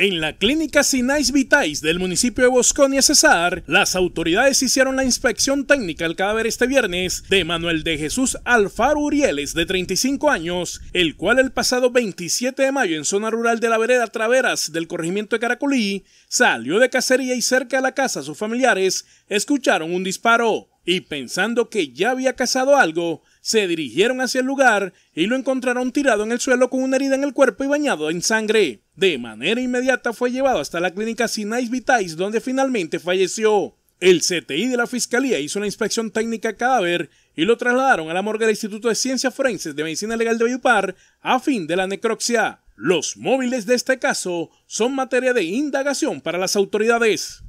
En la clínica Sinais Vitais del municipio de Bosconia Cesar, las autoridades hicieron la inspección técnica al cadáver este viernes de Manuel de Jesús Alfaro Urieles, de 35 años, el cual el pasado 27 de mayo en zona rural de la vereda Traveras del corregimiento de Caracolí, salió de cacería y cerca de la casa sus familiares escucharon un disparo y pensando que ya había cazado algo, se dirigieron hacia el lugar y lo encontraron tirado en el suelo con una herida en el cuerpo y bañado en sangre. De manera inmediata fue llevado hasta la clínica Sinais Vitais, donde finalmente falleció. El CTI de la Fiscalía hizo una inspección técnica cadáver y lo trasladaron a la morgue del Instituto de Ciencias Forenses de Medicina Legal de Oyupar a fin de la necropsia. Los móviles de este caso son materia de indagación para las autoridades.